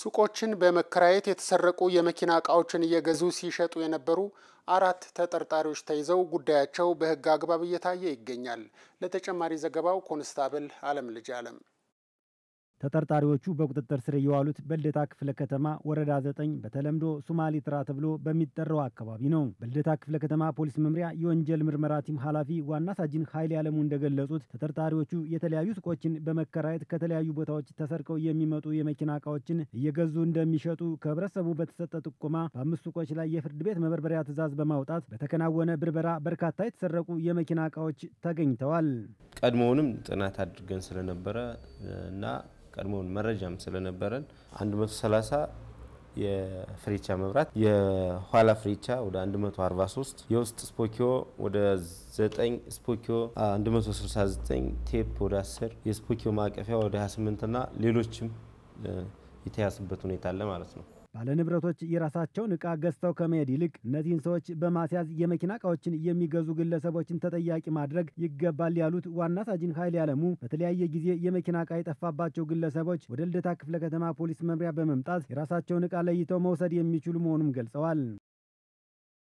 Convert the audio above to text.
ሱቆችን በመከራየት የተሰረቁ የመኪና እቃዎችን እየገዙ ሲሸጡ የነበሩ አራት ተጠርጣሪዎች ተይዘው ጉዳያቸው በሕግ አግባብ እየታየ ይገኛል። ለተጨማሪ ዘገባው ኮንስታብል አለም ልጅ አለም ተጠርጣሪዎቹ በቁጥጥር ስር የዋሉት በልደታ ክፍለ ከተማ ወረዳ 9 በተለምዶ ሱማሊ ትራ ተብሎ በሚጠራው አካባቢ ነው። በልደታ ክፍለ ከተማ ፖሊስ መምሪያ የወንጀል ምርመራ ቲም ኃላፊ ዋና ሳጅን ኃይል አለሙ እንደገለጹት ተጠርጣሪዎቹ የተለያዩ ሱቆችን በመከራየት ከተለያዩ ቦታዎች ተሰርቀው የሚመጡ የመኪና እቃዎችን እየገዙ እንደሚሸጡ ከህብረተሰቡ በተሰጠ ጥቆማ በአምስት ሱቆች ላይ የፍርድ ቤት መበርበሪያ ትዕዛዝ በማውጣት በተከናወነ ብርበራ በርካታ የተሰረቁ የመኪና እቃዎች ተገኝተዋል። ቀድሞውንም ጥናት አድርገን ስለነበረ እና ቀድሞውን መረጃም ስለነበረን 130 የፍሬቻ መብራት የኋላ ፍሬቻ ወደ 143 የውስጥ ስፖኪዮ ወደ 9 ስፖኪዮ 169 ቴፕ ወደ 10 የስፖኪዮ ማቀፊያ ወደ 28 እና ሌሎችም የተያዝበት ሁኔታ አለ ማለት ነው። ባለንብረቶች የራሳቸውን ዕቃ ገዝተው ከመሄድ ይልቅ እነዚህን ሰዎች በማስያዝ የመኪና ዕቃዎችን የሚገዙ ግለሰቦችን ተጠያቂ ማድረግ ይገባል ያሉት ዋና ሳጅን ኃይል ያለሙ በተለያየ ጊዜ የመኪና ዕቃ የጠፋባቸው ግለሰቦች ወደ ልደታ ክፍለ ከተማ ፖሊስ መምሪያ በመምጣት የራሳቸውን ዕቃ ለይተው መውሰድ የሚችሉ መሆኑም ገልጸዋል።